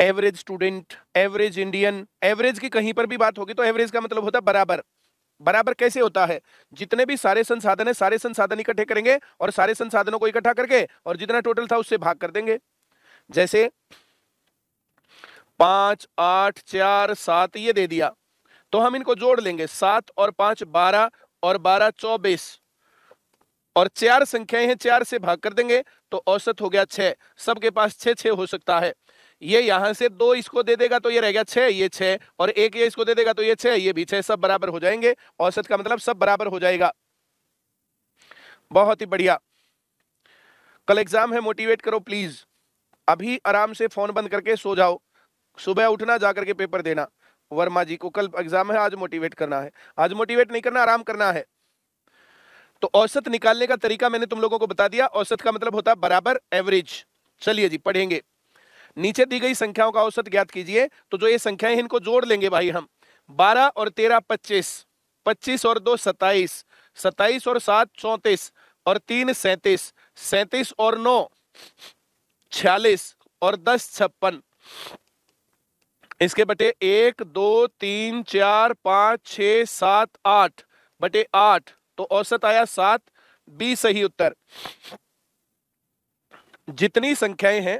Average student average Indian average की कहीं पर भी बात होगी तो एवरेज का मतलब होता है बराबर बराबर कैसे होता है जितने भी सारे संसाधन है सारे संसाधन इकट्ठे करेंगे और सारे संसाधनों को इकट्ठा करके और जितना टोटल था उससे भाग कर देंगे जैसे पांच आठ चार सात ये दे दिया तो हम इनको जोड़ लेंगे सात और पांच बारह और बारह चौबीस और चार संख्याएं हैं चार से भाग कर देंगे तो औसत हो गया छह सबके पास छह छह हो सकता है ये यहां से दो इसको दे देगा तो ये रह गया छह ये छह और एक ये इसको दे देगा तो ये छह ये भी छह सब बराबर हो जाएंगे औसत का मतलब सब बराबर हो जाएगा बहुत ही बढ़िया कल एग्जाम है मोटिवेट करो प्लीज अभी आराम से फोन बंद करके सो जाओ सुबह उठना जाकर के पेपर देना वर्मा जी को कल एग्जाम है आज मोटिवेट करना है आज मोटिवेट नहीं करना आराम करना है तो औसत निकालने का तरीका मैंने तुम लोगों को बता दिया औसत का मतलब होता है बराबर एवरेज चलिए जी पढ़ेंगे नीचे दी गई संख्याओं का औसत ज्ञात कीजिए तो जो ये संख्याएं इनको जोड़ लेंगे भाई हम बारह और तेरह पच्चीस पच्चीस और दो सताइस सताइस और सात चौंतीस और तीन सैतीस सैतीस और नौ छियालीस और दस छप्पन इसके बटे एक दो तीन चार पाँच छ सात आठ बटे आठ तो औसत आया सात बी सही उत्तर जितनी संख्याएं हैं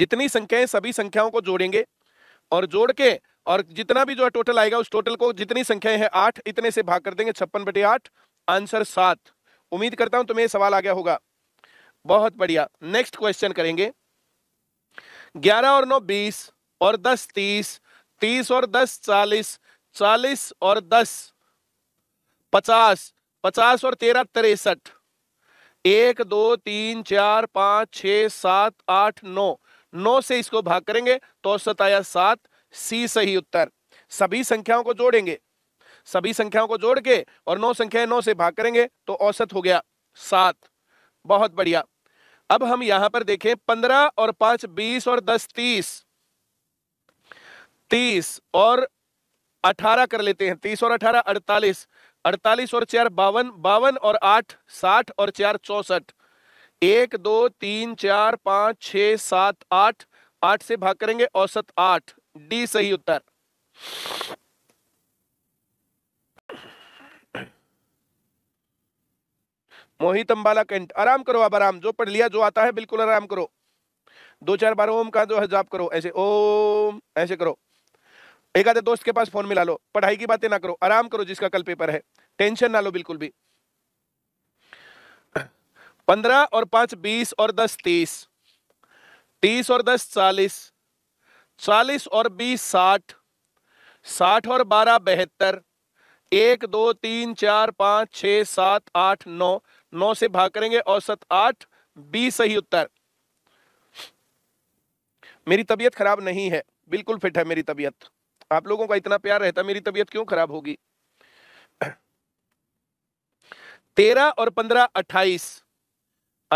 जितनी संख्याएं सभी संख्याओं को जोड़ेंगे और जोड़ के और जितना भी जो है टोटल आएगा उस टोटल को जितनी संख्याएं हैं आठ इतने से भाग कर देंगे छप्पन बटे आठ आंसर सात उम्मीद करता हूं तुम्हें सवाल आ गया होगा बहुत बढ़िया नेक्स्ट क्वेश्चन करेंगे ग्यारह और नौ बीस और दस तीस तीस और दस चालीस चालीस और दस पचास पचास और तेरह तिरसठ एक दो तीन चार पाँच छ सात आठ नौ नौ से इसको भाग करेंगे तो औसत आया सात सी सही उत्तर सभी संख्याओं को जोड़ेंगे सभी संख्याओं को जोड़ के और नौ संख्या नौ से भाग करेंगे तो औसत हो गया सात बहुत बढ़िया अब हम यहां पर देखें पंद्रह और पांच बीस और दस तीस तीस और अठारह कर लेते हैं तीस और अठारह अड़तालीस अड़तालीस और चार बावन बावन और आठ साठ और चार चौसठ एक दो तीन चार पांच छ सात आठ आठ से भाग करेंगे औसत आठ डी सही उत्तर मोहित अंबाला कंट आराम करो अब आराम जो पढ़ लिया जो आता है बिल्कुल आराम करो दो चार बार ओम का जो है जाप करो ऐसे ओम ऐसे करो एक आधे दोस्त के पास फोन मिला लो पढ़ाई की बातें ना करो आराम करो जिसका कल पेपर है टेंशन ना लो बिल्कुल भी पंद्रह और पांच बीस और दस तीस तीस और दस चालीस चालीस और बीस साठ साठ और बारह बहत्तर एक दो तीन चार पाँच छ सात आठ नौ नौ से भाग करेंगे औसत आठ बीस सही उत्तर मेरी तबीयत खराब नहीं है बिल्कुल फिट है मेरी तबीयत आप लोगों का इतना प्यार रहता मेरी तबीयत क्यों खराब होगी तेरह और पंद्रह अट्ठाईस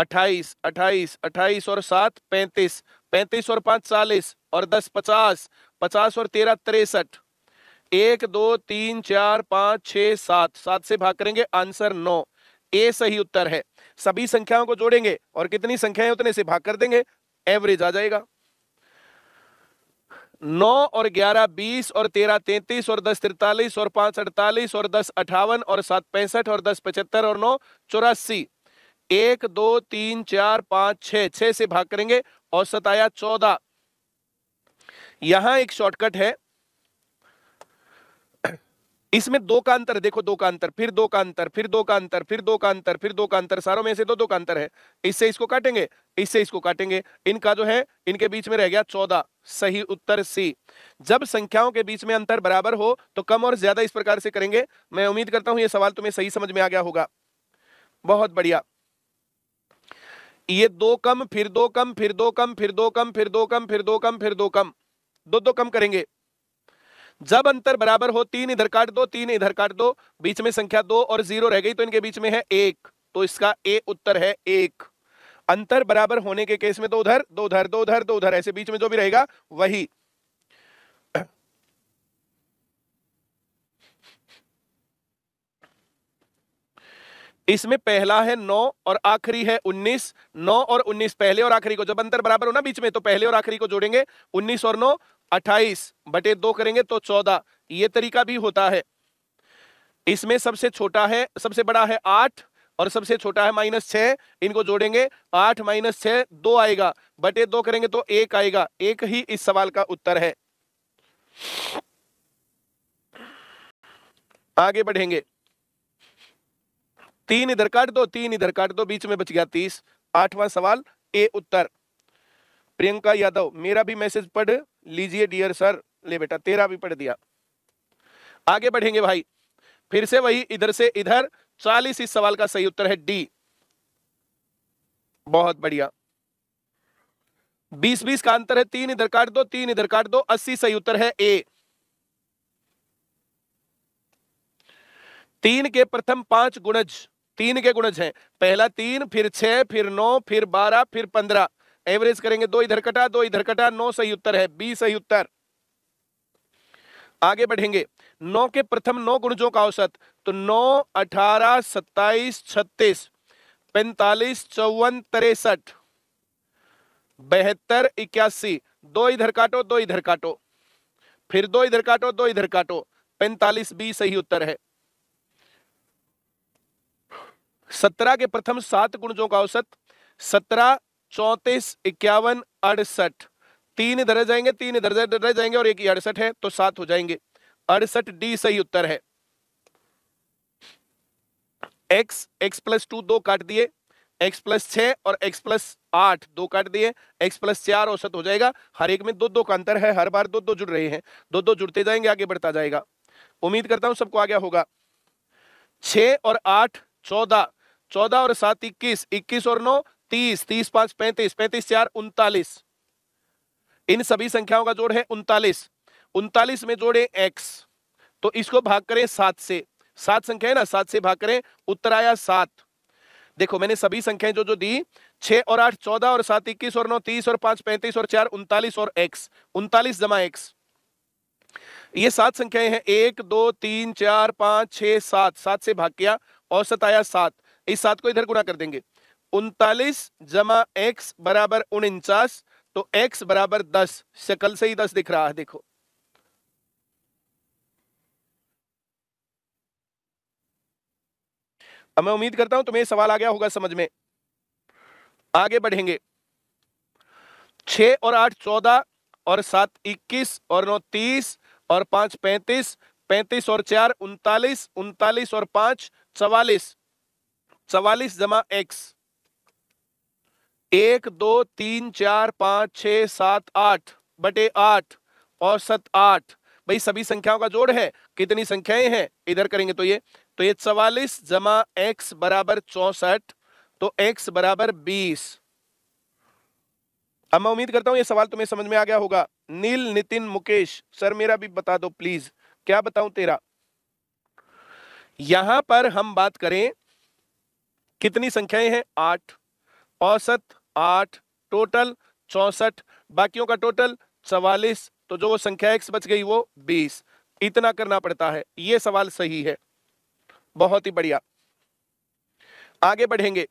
अट्ठाईस अट्ठाईस अट्ठाईस और सात पैंतीस पैंतीस और पांच चालीस और दस पचास पचास और तेरह तिरसठ एक दो तीन चार पांच छ सात सात से भाग करेंगे आंसर नौ ए सही उत्तर है सभी संख्याओं को जोड़ेंगे और कितनी संख्याएं उतने से भाग कर देंगे एवरेज आ जाएगा नौ और ग्यारह बीस और तेरह तैंतीस और दस तिरतालीस और पांच अड़तालीस और दस अठावन और सात पैंसठ और दस पचहत्तर और नौ चौरासी एक दो तीन चार पांच छ छह से भाग करेंगे औसत आया चौदह यहां एक शॉर्टकट है इसमें दो का अंतर देखो दो का अंतर फिर दो का अंतर फिर दो का अंतर फिर दो का अंतर फिर दो का अंतर सारों में से दो दो का अंतर है इससे इसको काटेंगे इससे इसको काटेंगे इनका जो है इनके बीच में रह गया चौदह सही उत्तर सी जब संख्याओं के बीच में अंतर बराबर हो तो कम और ज्यादा इस प्रकार से करेंगे मैं उम्मीद करता हूं यह सवाल तुम्हें सही समझ में आ गया होगा बहुत बढ़िया ये दो कम फिर दो कम फिर दो कम फिर दो कम फिर दो कम फिर दो कम फिर दो कम दो दो कम करेंगे जब अंतर बराबर हो तीन इधर काट दो तीन इधर काट दो बीच में संख्या दो और जीरो रह गई तो इनके बीच में है एक तो इसका ए उत्तर है एक अंतर बराबर होने के केस में दो उधर दो उधर दो उधर दो उधर ऐसे बीच में जो भी रहेगा वही इसमें पहला है नौ और आखिरी है उन्नीस नौ और उन्नीस पहले और आखिरी को जब अंतर बराबर हो ना बीच में तो पहले और आखिरी को जोड़ेंगे उन्नीस और नौ अट्ठाईस बटे दो करेंगे तो चौदह ये तरीका भी होता है इसमें सबसे छोटा है सबसे बड़ा है आठ और सबसे छोटा है माइनस छ इनको जोड़ेंगे आठ माइनस छ दो आएगा बटे दो करेंगे तो एक आएगा एक ही इस सवाल का उत्तर है आगे बढ़ेंगे तीन इधर काट दो तीन इधर काट दो बीच में बच गया तीस आठवां सवाल ए उत्तर प्रियंका यादव मेरा भी मैसेज पढ़ लीजिए डियर सर ले बेटा तेरा भी पढ़ दिया आगे बढ़ेंगे भाई फिर से वही इधर से इधर चालीस इस सवाल का सही उत्तर है डी बहुत बढ़िया बीस बीस का अंतर है तीन इधर काट दो तीन इधर काट दो अस्सी सही उत्तर है ए तीन के प्रथम पांच गुणज तीन के गुणज हैं पहला तीन फिर छह फिर नौ फिर बारह फिर पंद्रह एवरेज करेंगे दो इधर कटा दो इधर कटा नौ सही उत्तर है बी सही उत्तर आगे बढ़ेंगे नौ के प्रथम नौ गुणजों का औसत तो नौ अठारह सत्ताईस छत्तीस पैंतालीस चौवन तिरसठ बहत्तर इक्यासी दो इधर काटो दो इधर काटो फिर दो इधर काटो दो इधर काटो पैंतालीस बी सही उत्तर है सत्रह के प्रथम सात गुणजों का औसत सत्रह चौतीस इक्यावन अड़सठ तीन इधर जाएंगे तीन इधर रह जाएंगे और एक ही अड़सठ है तो सात हो जाएंगे अड़सठ डी सही उत्तर है x x प्लस टू दो काट दिए x प्लस छ और x प्लस आठ दो काट दिए x प्लस चार औसत हो जाएगा हर एक में दो दो का अंतर है हर बार दो दो जुड़ रहे हैं दो दो जुड़ते जाएंगे आगे बढ़ता जाएगा उम्मीद करता हूं सबको आ गया होगा छ और आठ चौदह चौदह और सात इक्कीस इक्कीस और नौ तीस तीस पांच पैंतीस पैंतीस चार उनतालीस इन सभी संख्याओं का जोड़ है उनतालीस उनतालीस में जोड़े एक्स तो इसको भाग करें सात से सात संख्या है ना सात से भाग करें उत्तर आया सात देखो मैंने सभी संख्याएं जो जो दी छह और आठ चौदह और सात इक्कीस और नौ तीस और पांच पैंतीस और चार उनतालीस और एक्स उनतालीस जमा एक्स ये सात संख्याएं हैं एक दो तीन चार पांच छह सात सात से भाग किया औसत आया सात इस सात को इधर गुना कर देंगे उनतालीस जमा एक्स बराबर उनचास तो एक्स बराबर दस शकल से ही दस दिख रहा है देखो अब मैं उम्मीद करता हूं तुम्हें सवाल आ गया होगा समझ में आगे बढ़ेंगे छ और आठ चौदह और सात इक्कीस और नौ तीस और पांच पैंतीस पैंतीस और चार उनतालीस उनतालीस और पांच चवालीस चवालीस जमा एक्स एक दो तीन चार पाँच छ सात आठ बटे आठ औसत आठ भाई सभी संख्याओं का जोड़ है कितनी संख्याएं हैं इधर करेंगे तो ये तो ये चवालीस जमा एक्स बराबर चौसठ तो एक्स बराबर बीस अब मैं उम्मीद करता हूं ये सवाल तुम्हें समझ में आ गया होगा नील नितिन मुकेश सर मेरा भी बता दो प्लीज क्या बताऊं तेरा यहां पर हम बात करें कितनी संख्याएं हैं आठ औसत आठ टोटल चौसठ बाकियों का टोटल चवालीस तो जो वो संख्या एक्स बच गई वो बीस इतना करना पड़ता है ये सवाल सही है बहुत ही बढ़िया आगे बढ़ेंगे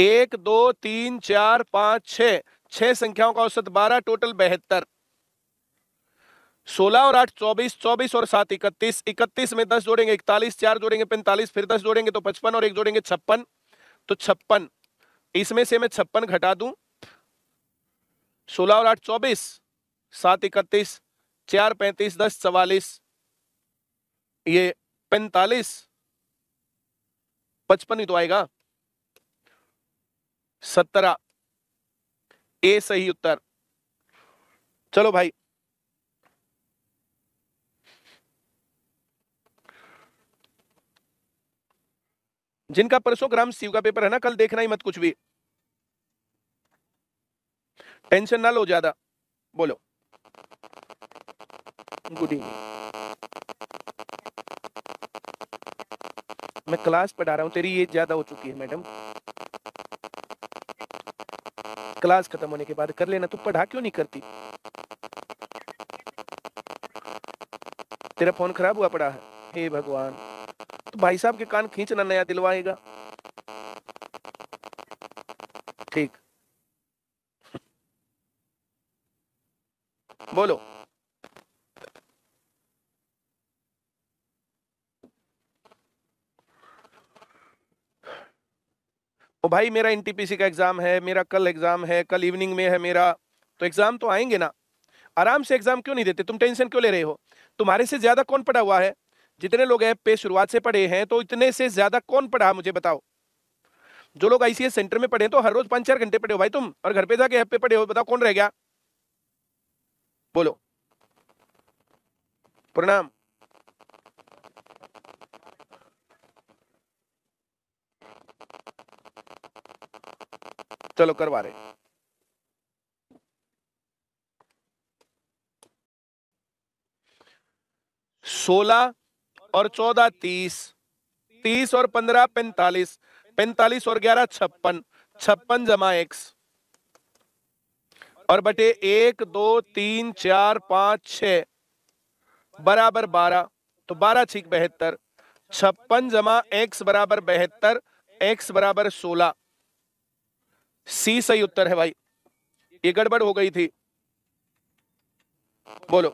एक दो तीन चार पांच छ छह संख्याओं का औसत बारह टोटल बेहतर सोलह और आठ चौबीस चौबीस और सात इकतीस इकतीस में दस जोड़ेंगे इकतालीस चार जोड़ेंगे पैंतालीस फिर दस जोड़ेंगे तो पचपन और एक जोड़ेंगे छप्पन तो छप्पन इसमें से मैं छप्पन घटा दूं सोलह और आठ चौबीस सात इकतीस चार पैंतीस दस चवालीस ये पैंतालीस पचपन ही तो आएगा सत्रह ए सही उत्तर चलो भाई जिनका परसों ग्राम सीव का पेपर है ना कल देखना ही मत कुछ भी टेंशन ना लो ज्यादा बोलो गुड इवनिंग मैं क्लास पढ़ा रहा हूं तेरी एज ज्यादा हो चुकी है मैडम क्लास खत्म होने के बाद कर लेना तू पढ़ा क्यों नहीं करती तेरा फोन खराब हुआ पड़ा है हे भगवान तो भाई साहब के कान खींचना नया दिलवाएगा ठीक बोलो ओ भाई मेरा एनटीपीसी का एग्जाम है मेरा कल एग्जाम है कल इवनिंग में है मेरा तो एग्जाम तो आएंगे ना आराम से एग्जाम क्यों नहीं देते तुम टेंशन क्यों ले रहे हो तुम्हारे से ज्यादा कौन पढ़ा हुआ है जितने लोग ऐप पे शुरुआत से पढ़े हैं तो इतने से ज्यादा कौन पढ़ा मुझे बताओ जो लोग आईसीएस सेंटर में पढ़े तो हर रोज पांच चार घंटे पढ़े हो भाई तुम और घर पे जाके ऐप पे पढ़े हो बताओ कौन रह गया बोलो प्रणाम चलो करवा रहे सोलह और चौदह तीस तीस और पंद्रह पैंतालीस पैंतालीस और ग्यारह छप्पन छप्पन जमा एक्स और बटे एक दो तीन चार पांच छ बराबर बारह तो बारह छीक बहत्तर छप्पन जमा एक्स बराबर बेहतर एक्स बराबर सोलह सी सही उत्तर है भाई ये गड़बड़ हो गई थी बोलो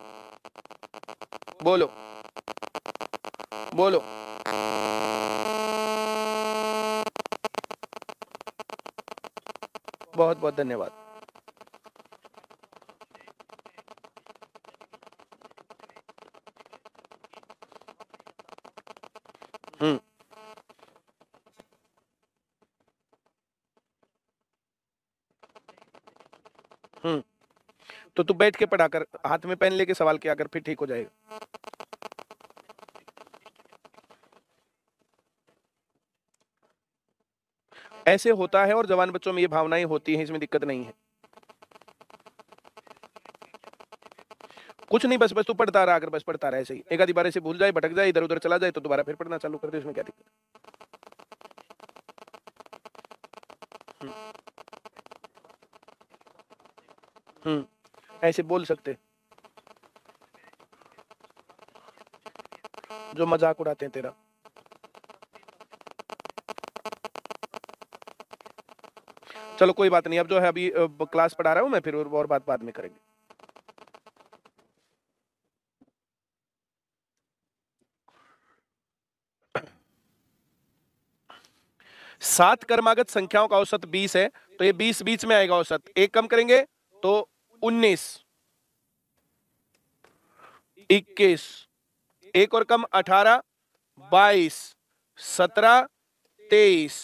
बोलो बोलो बहुत बहुत धन्यवाद हम्म हम्म तो तू बैठ के पढ़ा कर हाथ में पेन लेके सवाल किया कर फिर ठीक हो जाएगा ऐसे होता है और जवान बच्चों में ये भावनाएं होती हैं इसमें दिक्कत नहीं है कुछ नहीं बस बस तू पढ़ता रहा अगर बस पढ़ता रहा ऐसे ही एक आधी बार ऐसे भूल जाए भटक जाए इधर उधर चला जाए तो दोबारा फिर पढ़ना चालू कर दे उसमें क्या दिक्कत हम्म।, हम्म ऐसे बोल सकते जो मजाक उड़ाते हैं तेरा चलो कोई बात नहीं अब जो है अभी क्लास पढ़ा रहा हूँ मैं फिर और बात बाद में करेंगे सात कर्मागत संख्याओं का औसत बीस है तो ये बीस बीच में आएगा औसत एक कम करेंगे तो उन्नीस इक्कीस एक और कम अठारह बाईस सत्रह तेईस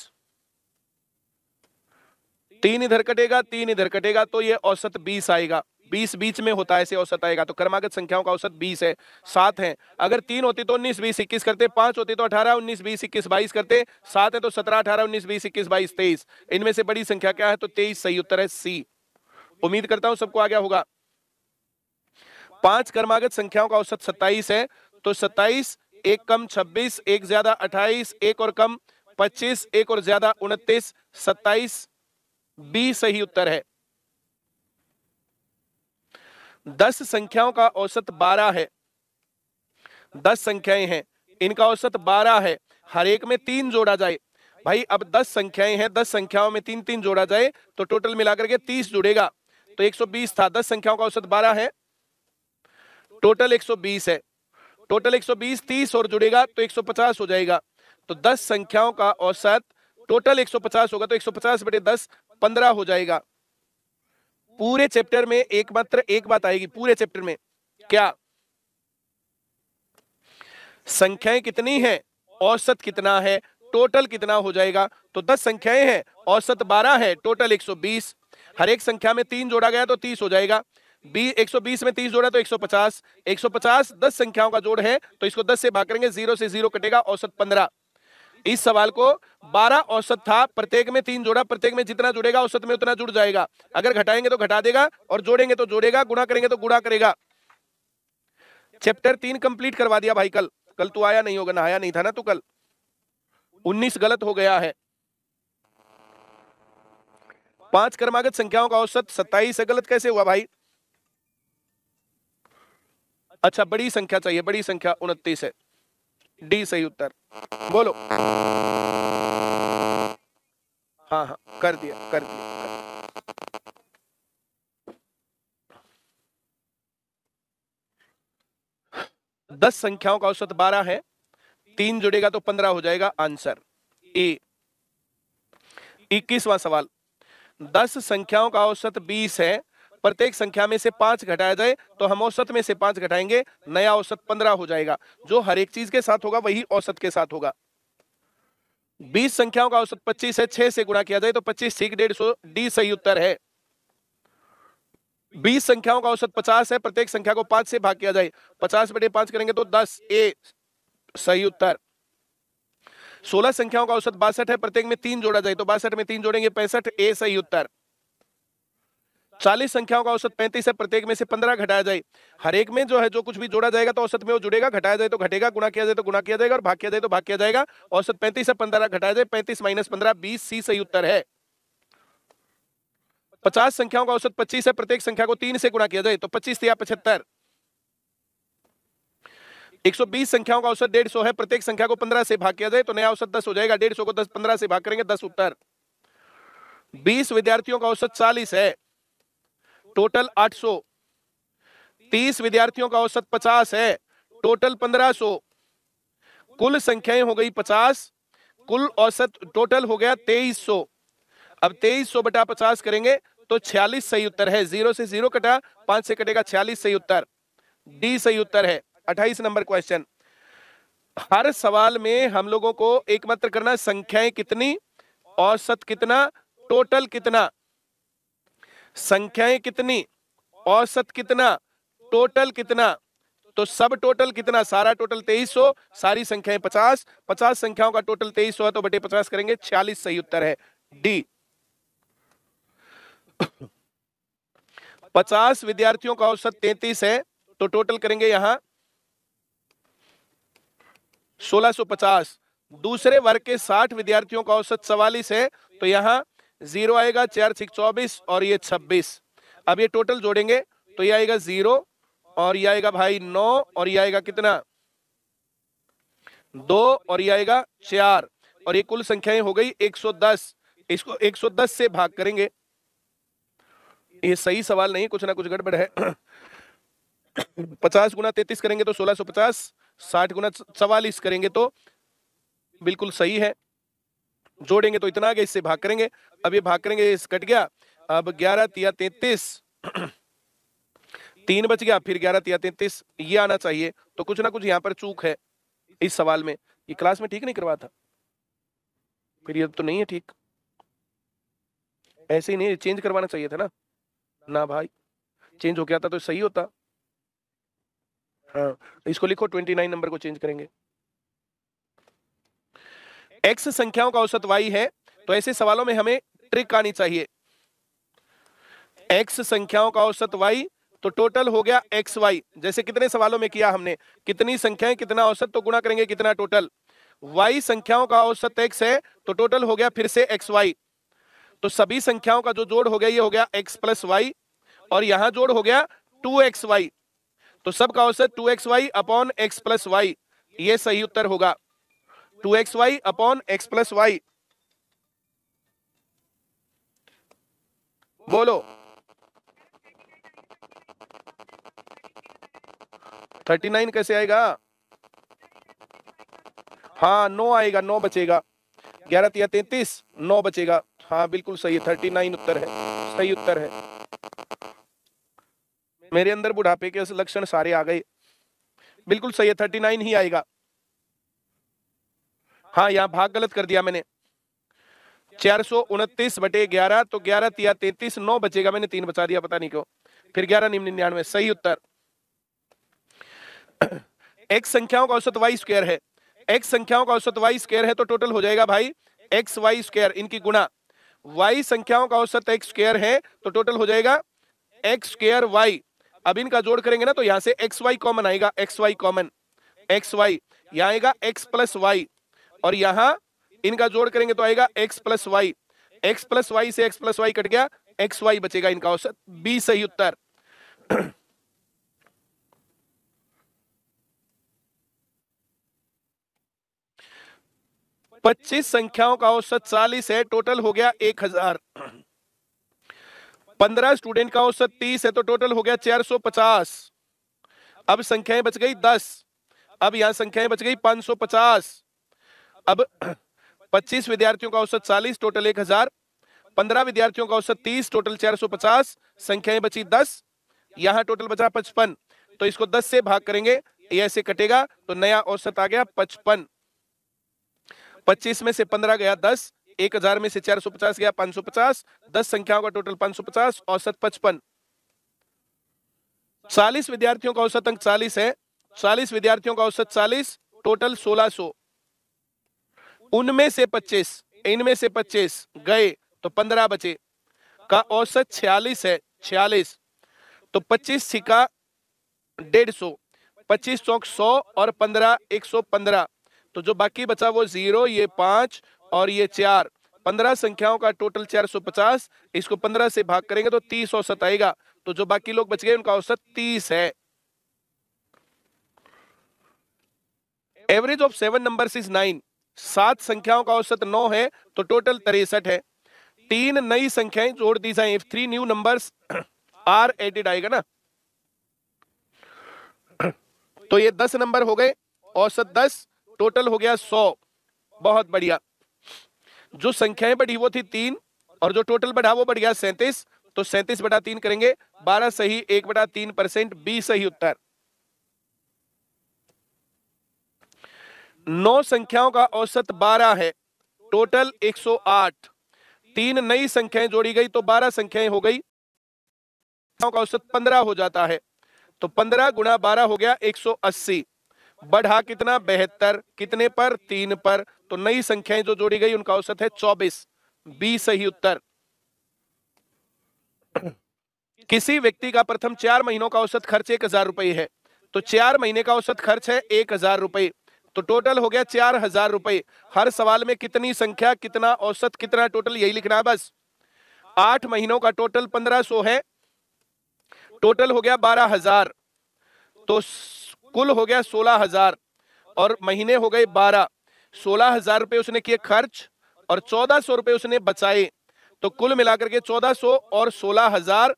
तीन इधर कटेगा तीन इधर कटेगा तो ये औसत बीस आएगा बीस बीच में होता है ऐसे औसत आएगा तो कर्मागत संख्याओं का औसत बीस है सात है अगर तीन होती तो उन्नीस बीस इक्कीस करते पांच होती तो अठारह उन्नीस बीस इक्कीस बाईस करते सात है तो सत्रह अठारह उन्नीस बीस इक्कीस बाईस तेईस इनमें से बड़ी संख्या क्या है तो तेईस सही उत्तर है सी उम्मीद करता हूं सबको आ गया होगा पांच कर्मागत संख्याओं का औसत सत्ताईस है तो सत्ताईस एक कम छब्बीस एक ज्यादा अट्ठाईस एक और कम पच्चीस एक और ज्यादा उनतीस सत्ताईस बी सही उत्तर है दस संख्याओं का औसत बारह है दस संख्याएं हैं इनका औसत बारह है हर एक में तीन जोड़ा जाए भाई अब दस संख्याएं हैं दस संख्याओं में तीन तीन जोड़ा जाए तो टोटल मिलाकर के तीस जुड़ेगा तो एक सौ बीस था दस संख्याओं का औसत बारह है टोटल एक सौ बीस है टोटल एक सौ बीस तीस और जुड़ेगा तो एक सौ पचास हो जाएगा तो दस संख्याओं का औसत टोटल एक सौ पचास होगा तो एक सौ पचास बटे दस पंद्रह हो जाएगा पूरे चैप्टर में एकमात्र एक बात आएगी पूरे चैप्टर में क्या संख्याएं कितनी हैं औसत कितना है टोटल कितना हो जाएगा तो दस संख्याएं हैं औसत बारह है टोटल एक सौ बीस हर एक संख्या में तीन जोड़ा गया तो तीस हो जाएगा बीस एक सौ बीस में तीस जोड़ा तो एक सौ पचास एक सौ पचास दस संख्याओं का जोड़ है तो इसको दस से भाग करेंगे जीरो से जीरो कटेगा औसत पंद्रह इस सवाल को 12 औसत था प्रत्येक में तीन जोड़ा प्रत्येक में जितना जुड़ेगा औसत में उतना जुड़ जाएगा अगर घटाएंगे तो घटा देगा और जोड़ेंगे तो जोड़ेगा गुणा करेंगे तो गुणा करेगा चैप्टर तीन कंप्लीट करवा दिया भाई कल कल तू आया नहीं होगा नहाया नहीं था ना तू कल उन्नीस गलत हो गया है पांच क्रमागत संख्याओं का औसत सत्ताईस है गलत कैसे हुआ भाई अच्छा बड़ी संख्या चाहिए बड़ी संख्या उनतीस है डी सही उत्तर बोलो हाँ हाँ कर दिया कर दिया, कर दिया। दस संख्याओं का औसत बारह है तीन जुड़ेगा तो पंद्रह हो जाएगा आंसर ए इक्कीसवा सवाल दस संख्याओं का औसत बीस है प्रत्येक संख्या में से पांच घटाया जाए तो हम औसत में से पांच घटाएंगे नया औसत पंद्रह हो जाएगा जो हर एक चीज के साथ होगा वही औसत के साथ होगा बीस संख्याओं का औसत पच्चीस है छह से गुणा किया जाए तो पच्चीस ठीक डेढ़ सौ डी सही उत्तर है बीस संख्याओं का औसत पचास है प्रत्येक संख्या को पांच से भाग किया जाए पचास बटे पांच करेंगे तो दस ए सही उत्तर सोलह संख्याओं का औसत बासठ है प्रत्येक में तीन जोड़ा जाए तो बासठ में तीन जोड़ेंगे पैंसठ ए सही उत्तर चालीस संख्याओं का औसत पैंतीस है प्रत्येक में से पंद्रह घटाया जाए हर एक में जो है जो कुछ भी जोड़ा जाएगा तो औसत में वो जुड़ेगा घटाया जाए तो घटेगा गुणा किया जाए तो गुणा किया जाएगा और भाग किया जाए तो भाग किया जाएगा औसत पैंतीस है पंद्रह घटाया जाए पैंतीस माइनस पंद्रह बीस सी सही उत्तर है पचास संख्याओं का औसत पच्चीस है प्रत्येक संख्या को तीन से गुणा किया जाए तो पच्चीस या पचहत्तर 120 संख्याओं का औसत सौ है प्रत्येक संख्या को 15 से भाग किया जाए तो नया औसत 10 हो जाएगा सौ को 10 15 से भाग करेंगे 10 उत्तर 20 विद्यार्थियों का औसत 40 है टोटल 800 30 विद्यार्थियों का औसत 50 है टोटल 1500 कुल संख्याएं हो गई 50 कुल औसत टोटल हो गया 2300 अब 2300 बटा 50 करेंगे तो 46 सही उत्तर है जीरो से जीरो कटा पांच से कटेगा 46 सही उत्तर डी सही उत्तर है 28 नंबर क्वेश्चन हर सवाल में हम लोगों को एकमात्र करना संख्याएं कितनी औसत कितना टोटल कितना संख्याएं कितनी औसत कितना टोटल कितना तो सब टोटल कितना सारा टोटल तेईस सौ सारी संख्याएं पचास पचास संख्याओं का टोटल तेईस सौ है तो बटे पचास करेंगे छियालीस सही उत्तर है डी पचास विद्यार्थियों का औसत तैतीस है तो टोटल करेंगे यहां सोलह पचास दूसरे वर्ग के साठ विद्यार्थियों का औसत चवालीस है तो यहां जीरो आएगा चार सिक्स चौबीस और ये छब्बीस अब ये टोटल जोड़ेंगे तो ये आएगा जीरो और ये आएगा भाई नौ और ये आएगा कितना दो और ये आएगा चार और ये कुल संख्याएं हो गई 110 इसको 110 से भाग करेंगे ये सही सवाल नहीं कुछ ना कुछ गड़बड़ है पचास गुना तैतीस करेंगे तो सोलह सौ पचास साठ गुना चवालीस करेंगे तो बिल्कुल सही है जोड़ेंगे तो इतना आ गया इससे भाग करेंगे अब ये भाग करेंगे इस कट गया अब ग्यारह तिया तैतीस तीन बच गया फिर ग्यारह तिया तैतीस ये आना चाहिए तो कुछ ना कुछ यहाँ पर चूक है इस सवाल में ये क्लास में ठीक नहीं करवा था फिर ये तो नहीं है ठीक ऐसे ही नहीं चेंज करवाना चाहिए था ना ना भाई चेंज हो गया था तो सही होता हाँ इसको लिखो ट्वेंटी नाइन नंबर को चेंज करेंगे एक्स संख्याओं का औसत वाई है तो ऐसे सवालों में हमें ट्रिक आनी चाहिए एक्स संख्याओं का औसत वाई तो टोटल हो गया एक्स वाई जैसे कितने सवालों में किया हमने कितनी संख्याएं कितना औसत तो गुणा करेंगे कितना टोटल वाई संख्याओं का औसत एक्स है तो टोटल हो गया फिर से एक्स वाई तो सभी संख्याओं का जो जोड़ हो गया ये हो गया एक्स प्लस वाई और यहां जोड़ हो गया टू एक्स वाई तो सबका औसत two X Y upon X plus Y ये सही उत्तर होगा two X Y upon X plus Y बोलो थर्टी नाइन कैसे आएगा हाँ नौ आएगा नौ बचेगा ग्यारह या तैतीस नौ बचेगा हाँ बिल्कुल सही है थर्टी नाइन उत्तर है सही उत्तर है मेरे अंदर बुढ़ापे के लक्षण सारे आ गए बिल्कुल सही है थर्टी नाइन ही आएगा हाँ यहाँ भाग गलत कर दिया मैंने चार सौ उनतीस बटे ग्यारह तो ग्यारह तिया तैतीस नौ बचेगा मैंने तीन बचा दिया पता नहीं क्यों फिर ग्यारह निम्न निन्यानवे सही उत्तर एक्स संख्याओं का औसत वाई स्क्र है एक संख्याओं का औसत वाई स्क्र है तो टोटल हो जाएगा भाई एक्स वाई स्क्र इनकी गुणा वाई संख्याओं का औसत एक्स स्क्र है तो टोटल हो जाएगा एक्स स्क्र वाई अब इनका जोड़ करेंगे ना तो यहां से एक्स वाई कॉमन आएगा X Y common X Y यहाँ आएगा एक्स प्लस वाई और यहां इनका जोड़ करेंगे तो आएगा X plus Y X plus Y से एक्स प्लस वाई कट गया एक्स वाई बचेगा इनका औसत बी सही उत्तर पच्चीस संख्याओं का औसत चालीस है टोटल हो गया एक हजार पंद्रह स्टूडेंट का औसत तीस है तो टोटल हो गया चार सौ पचास अब संख्याएं बच गई दस अब यहां संख्याएं बच गई पांच सौ पचास अब 25 विद्यार्थियों का औसत 40 टोटल 1000 15 विद्यार्थियों का औसत 30 टोटल 450 संख्याएं बची 10 यहां टोटल बचा पचपन तो इसको 10 से भाग करेंगे ये ऐसे कटेगा तो नया औसत आ गया पचपन 25 में से 15 गया 10 1000 में से 450 गया 550 10 संख्याओं का टोटल 550 औसत पचपन 40 विद्यार्थियों का औसत अंक 40 है 40 विद्यार्थियों का औसत 40 टोटल 1600 उनमें से पच्चीस इनमें से पच्चीस गए तो पंद्रह बचे का औसत छियालीस है छियालीस तो पच्चीस सिका डेढ़ सौ पच्चीस चौक सौ और पंद्रह एक सौ पंद्रह तो जो बाकी बचा वो जीरो ये पांच और ये चार पंद्रह संख्याओं का टोटल चार सौ पचास इसको पंद्रह से भाग करेंगे तो तीस औसत आएगा तो जो बाकी लोग बच गए उनका औसत तीस है average of seven number is nine सात संख्याओं का औसत नौ है तो टोटल तिरसठ है तीन नई संख्याएं जोड़ दी जाए three new number are added आएगा ना तो ये दस नंबर हो गए औसत दस टोटल हो गया सौ बहुत बढ़िया जो संख्याएं बढ़ी वो थी तीन और जो टोटल बढ़ा वो बढ़ गया सैंतीस तो सैंतीस बटा तीन करेंगे बारह सही एक बटा तीन परसेंट बी सही उत्तर नौ संख्याओं का औसत बारह है टोटल 108 तीन नई संख्याएं जोड़ी गई तो बारह संख्याएं हो गई का औसत पंद्रह हो जाता है तो पंद्रह गुणा बारह हो गया 180 बढ़ा कितना बेहतर कितने पर तीन पर तो नई संख्याएं जो जोड़ी गई उनका औसत है चौबीस बी सही उत्तर किसी व्यक्ति का प्रथम चार महीनों का औसत खर्च एक हजार रुपये है तो चार महीने का औसत खर्च है एक हजार रुपये तो टोटल हो गया चार हजार रुपए हर सवाल में कितनी संख्या कितना औसत कितना टोटल यही लिखना है बस आठ महीनों का टोटल पंद्रह सो है टोटल हो गया बारह हजार तो कुल हो गया सोलह हजार और महीने हो गए बारह सोलह हजार रुपये उसने किए खर्च और चौदह सौ रुपये उसने बचाए तो कुल मिलाकर के चौदह सो और सोलह हजार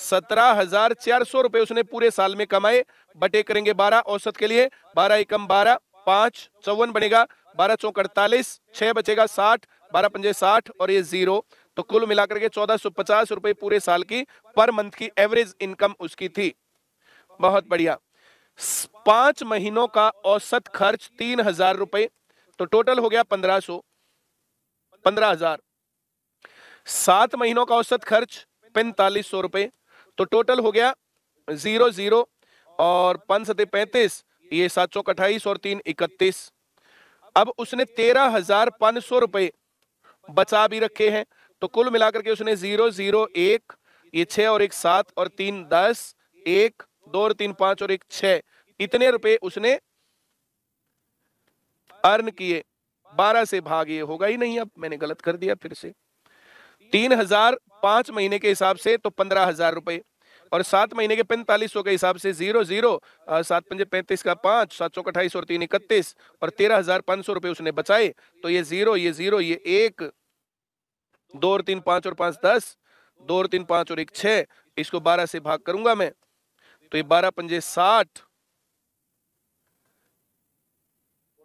सत्रह हजार चार सौ रुपए उसने पूरे साल में कमाए बटे करेंगे बारह औसत के लिए बारह एकम बारह पांच चौवन बनेगा बारह चौक अड़तालीस छह बचेगा साठ बारह पंजे साठ और ये जीरो तो कुल मिलाकर के चौदह सौ पचास रुपए पूरे साल की पर मंथ की एवरेज इनकम उसकी थी बहुत बढ़िया पांच महीनों का औसत खर्च तीन हजार रुपए तो टोटल हो गया पंद्रह सो पंद्रह हजार सात महीनों का औसत खर्च पैंतालीस सौ रुपए तो टोटल हो गया जीरो जीरो और पंच पैंतीस ये सात सौ अट्ठाईस और तीन इकतीस अब उसने तेरह हजार पांच सौ रुपए बचा भी रखे हैं तो कुल मिलाकर के उसने जीरो जीरो एक ये छह और एक सात और तीन दस एक दो और तीन पांच और एक छ इतने रुपए उसने अर्न किए बारह से भाग ये होगा ही नहीं अब मैंने गलत कर दिया फिर से तीन हजार पांच महीने के हिसाब से तो पंद्रह हजार रुपए और सात महीने के पैंतालीस सौ के हिसाब से जीरो जीरो सात पंजे पैंतीस का पाँच सात सौ अट्ठाईस और तीन इकतीस और तेरह हजार पाँच सौ रुपये उसने बचाए तो ये जीरो ये जीरो ये एक दो और तीन पाँच और पाँच दस दो और तीन पाँच और एक छः इसको बारह से भाग करूंगा मैं तो ये बारह पंजे साठ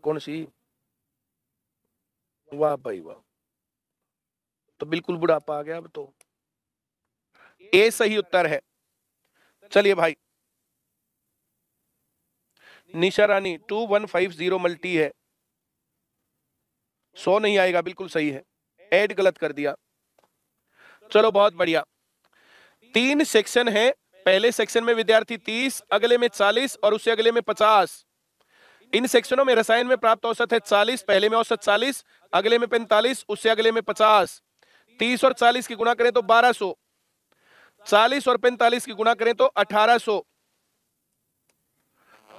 कौन सी वाह भाई वाह तो बिल्कुल बुढ़ापा आ गया अब तो ए सही उत्तर है चलिए भाई Nisha Rani two one five zero multi है सो नहीं आएगा बिल्कुल सही है एड गलत कर दिया चलो बहुत बढ़िया तीन सेक्शन है पहले सेक्शन में विद्यार्थी तीस अगले में चालीस और उससे अगले में पचास इन सेक्शनों में रसायन में प्राप्त औसत है चालीस पहले में औसत चालीस अगले में पैंतालीस उससे अगले में पचास तीस और चालीस की गुणा करें तो बारह सौ चालीस और पैंतालीस की गुणा करें तो अठारह सो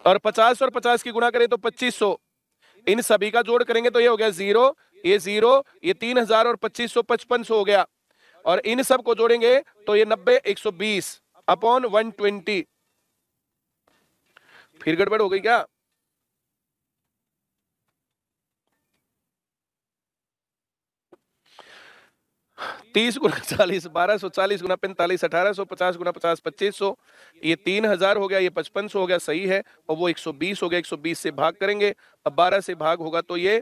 और पचास और पचास की गुणा करें तो पच्चीस सो इन सभी का जोड़ करेंगे तो ये हो गया जीरो ये जीरो ये तीन हजार और पच्चीस सौ पचपन सो हो गया और इन सब को जोड़ेंगे तो ये नब्बे एक सौ बीस अपॉन वन ट्वेंटी फिर गड़बड़ हो गई क्या तीस गुना चालीस बारह सौ चालीस गुना पैंतालीस अठारह सौ पचास गुना पचास पच्चीस सौ ये तीन हजार हो गया ये पचपन सौ हो गया सही है और वो एक सौ बीस हो गया एक सौ बीस से भाग करेंगे अब बारह से भाग होगा तो ये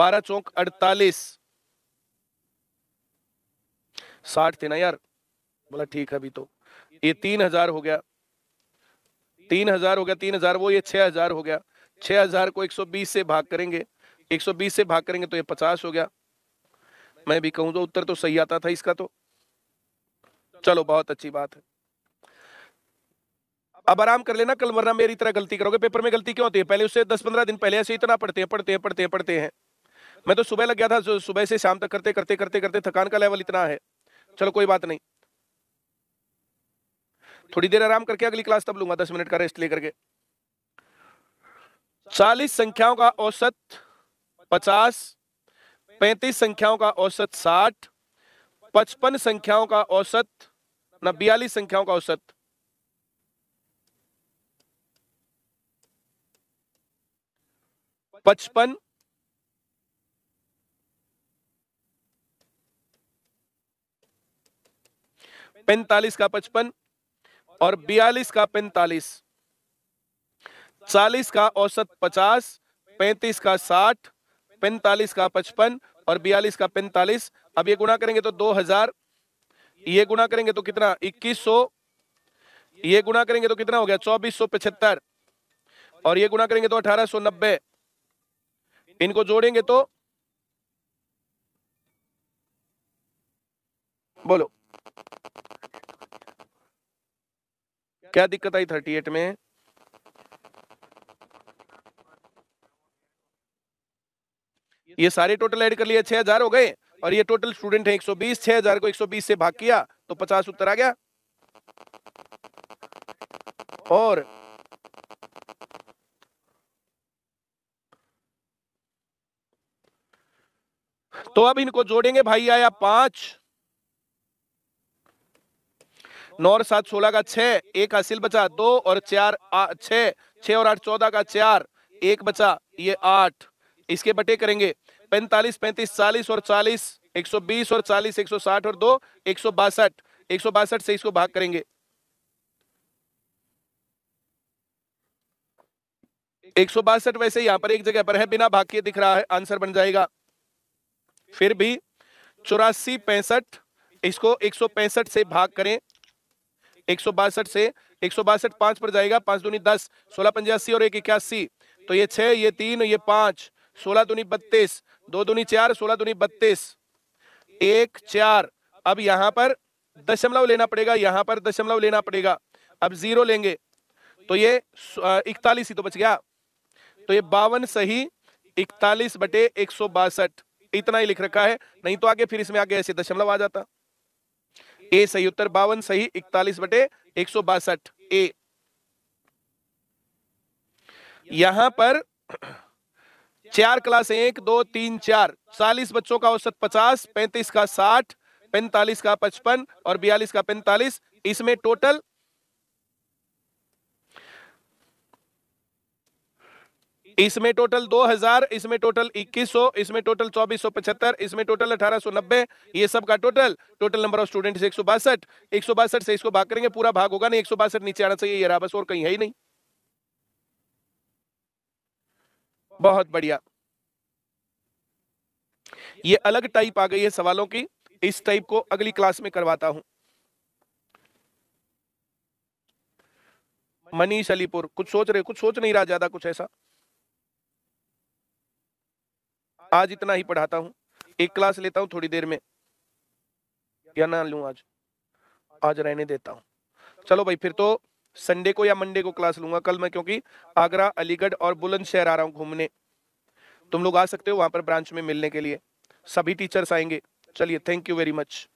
बारह चौक अड़तालीस साठ थे ना यार बोला ठीक है अभी तो ये तीन हजार हो गया तीन हजार हो गया तीन हजार वो ये छह हजार हो गया छह हजार को एक सौ बीस से भाग करेंगे एक सौ बीस से भाग करेंगे तो ये पचास हो गया मैं भी कहूं तो उत्तर तो सही आता था इसका तो चलो बहुत अच्छी बात है अब आराम कर लेना कल वरना मेरी तरह गलती करोगे पेपर में गलती क्यों होती है पहले उससे दस पंद्रह दिन पहले ऐसे इतना पढ़ते हैं पढ़ते हैं पढ़ते हैं पढ़ते हैं मैं तो सुबह लग गया था सुबह से शाम तक करते करते करते करते थकान का लेवल इतना है चलो कोई बात नहीं थोड़ी देर आराम करके अगली क्लास तब लूंगा दस मिनट का रेस्ट लेकर के चालीस संख्याओं का औसत पचास पैंतीस संख्याओं का औसत साठ पचपन संख्याओं का औसत ना बयालीस संख्याओं का औसत पचपन पैंतालीस का पचपन और बयालीस का पैंतालीस चालीस का औसत पचास पैंतीस का साठ पैंतालीस का पचपन और बयालीस का पैंतालीस अब ये गुणा करेंगे तो दो हजार ये गुणा करेंगे तो कितना इक्कीस सौ ये गुणा करेंगे तो कितना हो गया चौबीस सौ पचहत्तर और ये गुणा करेंगे तो अठारह सौ नब्बे इनको जोड़ेंगे तो बोलो क्या दिक्कत आई थर्टी एट में ये सारे टोटल ऐड कर लिए छह हजार हो गए और ये टोटल स्टूडेंट है एक सौ बीस छह हजार को एक सौ बीस से भाग किया तो पचास उत्तर आ गया और तो अब इनको जोड़ेंगे भाई आया पांच नौ और सात सोलह का छह एक हासिल बचा दो और चार छह छह और आठ चौदह का चार एक बचा ये आठ इसके बटे करेंगे पैंतालीस पैंतीस चालीस और चालीस एक सौ बीस और चालीस एक सौ साठ और दो एक सौ बासठ एक सौ बासठ से इसको भाग करेंगे एक सौ बासठ वैसे यहां पर एक जगह पर है बिना भाग के दिख रहा है आंसर बन जाएगा फिर भी चौरासी पैंसठ इसको एक सौ पैंसठ से भाग करें एक सौ बासठ से एक सौ बासठ पांच पर जाएगा पांच दूनी दस सोलह पंजासी और एक इक्यासी तो ये छह ये तीन ये पांच सोलह दुनी बत्तीस दो दुनी चार सोलह दुनी बत्तीस एक चार अब यहां पर दशमलव लेना पड़ेगा यहां पर दशमलव लेना पड़ेगा अब जीरो लेंगे तो ये इकतालीस ही तो बच गया तो ये बावन सही इकतालीस बटे एक सौ बासठ इतना ही लिख रखा है नहीं तो आगे फिर इसमें आगे ऐसे दशमलव आ जाता ए सही उत्तर बावन सही इकतालीस बटे एक सौ बासठ ए यहां पर चार क्लास एक दो तीन चार चालीस बच्चों का औसत पचास पैंतीस का साठ पैंतालीस का पचपन और बयालीस का पैंतालीस इसमें टोटल इसमें टोटल 2000 इसमें टोटल 2100 इसमें टोटल 2475 इसमें टोटल 1890 ये सब का total total number of students एक सौ बासठ एक सौ बासठ से इसको भाग करेंगे पूरा भाग होगा नहीं एक सौ बासठ नीचे आना चाहिए ये रहा बस और कहीं है ही नहीं बहुत बढ़िया ये अलग टाइप आ गई है सवालों की इस टाइप को अगली क्लास में करवाता हूं मनीष अलीपुर कुछ सोच रहे कुछ सोच नहीं रहा ज्यादा कुछ ऐसा आज इतना ही पढ़ाता हूं एक क्लास लेता हूं थोड़ी देर में या ना लू आज आज रहने देता हूं चलो भाई फिर तो संडे को या मंडे को क्लास लूंगा कल मैं क्योंकि आगरा अलीगढ़ और बुलंदशहर आ रहा हूँ घूमने तुम लोग आ सकते हो वहां पर ब्रांच में मिलने के लिए सभी टीचर्स आएंगे चलिए थैंक यू वेरी मच